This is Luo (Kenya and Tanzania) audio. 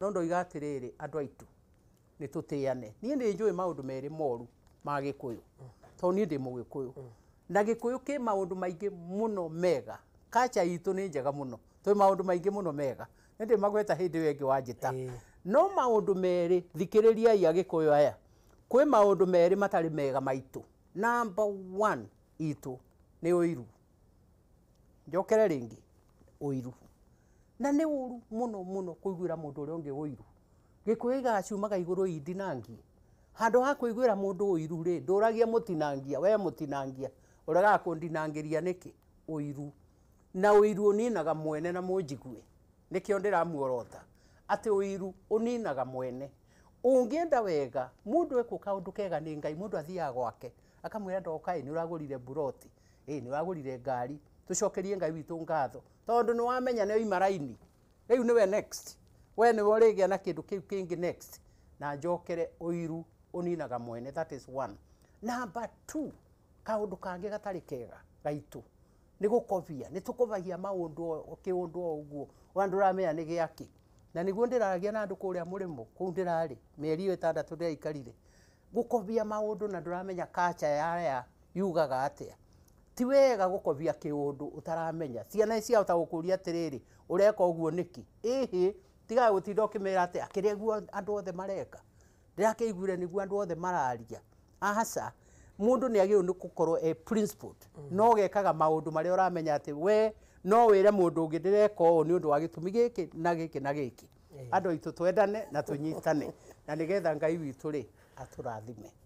no ndoiga atä rä rä andå aitå nä tå tä ane niä nä njå ä maå ndå merä moru ma gä kå yå tondå niä ndä må gä kå yå na gä kå yå kä maå ndå maingä må no mega kaca itå nä njega må no tå maå ndå maingä må no mega nä ndä magweta hä ndä ä yo ä ngä wanjä ta no maå ndå merä thikä rä riai agä kå yå aya kwä maå ndå merä matarä mega maitå namb itå nä å iru njokere rä ngä å iru na nä å ru må no må no kå iguä ra må ndå å rä a å ngä å iru gä kå igaga ciumaga igå rå indinangie handå ha kå iguä ra må ndå å iru rä ndå ragia må tinangia wee må tinangia å regaga kå ndinangä ria nä kä å iru na å iru å ninaga mwene na må njigue nä kä o ndä ramuorota atä å iru å ninaga mwene å ngä enda wega må ndå ekå kaå ndå kega nä ngai må ndå athiaga gwake akamwä ra ndokaä nä å ragå rire mburoti ä nä å ragå rire ngari tucokerie ngai witu ngatho tondu ni wamenya ni imaraini riu ni we next we ni wori gya na kindu kiu kingi next na njokere uiru uninaga mwene that is one number two ka undu kangi gatari kega gaitu ni gukovia ni tukovagia maundu okiundu oguo wandu ramenya ni giaki na niguo ndiragia na andu kuria murimo ku ndirari meri yo tanda tudia ikarire gukovia maundu na nduramenya kacha yaya yugaga atia ti wega ndå å taramenya ciana ciahota gũkũria atĩrĩrĩ ũreka ũguo nĩkĩ ĩhĩ tiga gũtinda ũkĩmera atĩ guo andũ othe mareka ndĩrakĩiguire guo andũ othe mararia aca mũndũ nĩ agĩrĩirwo nĩ gũkorwo e principled mm. no ũgekaga maũndũ marĩa ũramenya atĩ we no wĩre mũndũ ũngĩ ndĩreka ũũ nĩ ũndũ wa gä kä na kä na gĩkĩ andũ aitå twendane na nyitane na getha ngai witũ atå rathime